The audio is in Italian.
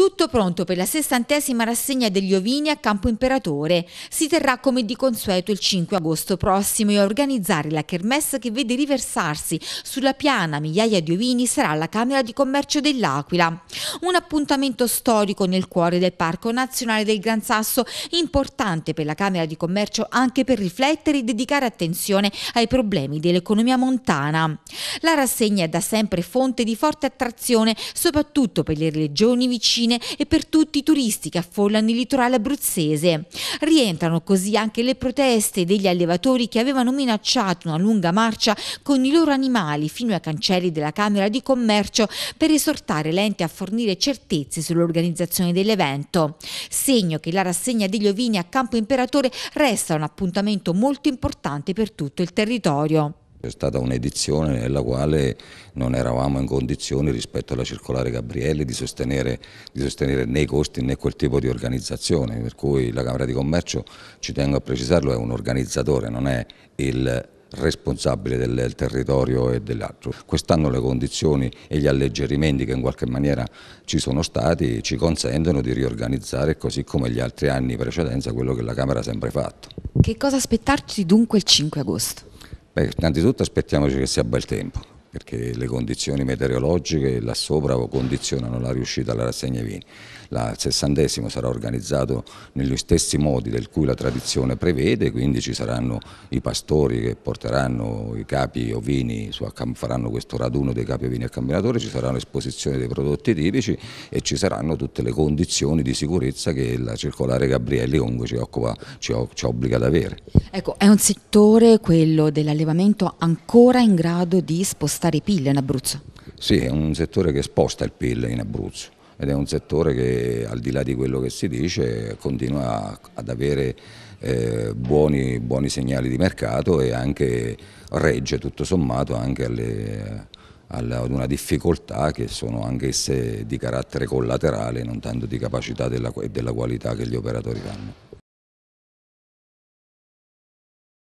Tutto pronto per la sessantesima rassegna degli ovini a Campo Imperatore. Si terrà come di consueto il 5 agosto prossimo e a organizzare la kermesse che vede riversarsi sulla piana migliaia di ovini sarà la Camera di Commercio dell'Aquila. Un appuntamento storico nel cuore del Parco Nazionale del Gran Sasso, importante per la Camera di Commercio anche per riflettere e dedicare attenzione ai problemi dell'economia montana. La rassegna è da sempre fonte di forte attrazione soprattutto per le regioni vicine cittadine e per tutti i turisti che affollano il litorale abruzzese. Rientrano così anche le proteste degli allevatori che avevano minacciato una lunga marcia con i loro animali fino ai cancelli della Camera di Commercio per esortare l'ente a fornire certezze sull'organizzazione dell'evento. Segno che la rassegna degli ovini a Campo Imperatore resta un appuntamento molto importante per tutto il territorio. È stata un'edizione nella quale non eravamo in condizioni rispetto alla circolare Gabrielli di sostenere, di sostenere, né i costi né quel tipo di organizzazione, per cui la Camera di Commercio, ci tengo a precisarlo, è un organizzatore, non è il responsabile del territorio e dell'altro. Quest'anno le condizioni e gli alleggerimenti che in qualche maniera ci sono stati ci consentono di riorganizzare così come gli altri anni precedenza quello che la Camera ha sempre fatto. Che cosa aspettarci dunque il 5 agosto? Beh, innanzitutto aspettiamoci che sia bel tempo perché le condizioni meteorologiche là sopra condizionano la riuscita alla rassegna vini. Il sessantesimo sarà organizzato negli stessi modi del cui la tradizione prevede, quindi ci saranno i pastori che porteranno i capi ovini, faranno questo raduno dei capi ovini al camminatore, ci saranno esposizioni dei prodotti tipici e ci saranno tutte le condizioni di sicurezza che la circolare Gabrielli comunque ci, occupa, ci, ci obbliga ad avere. Ecco, è un settore, quello dell'allevamento, ancora in grado di spostare spostare PIL in Abruzzo? Sì, è un settore che sposta il PIL in Abruzzo ed è un settore che al di là di quello che si dice continua ad avere eh, buoni, buoni, segnali di mercato e anche regge tutto sommato anche alle, alla, ad una difficoltà che sono anch'esse di carattere collaterale non tanto di capacità e della, della qualità che gli operatori hanno.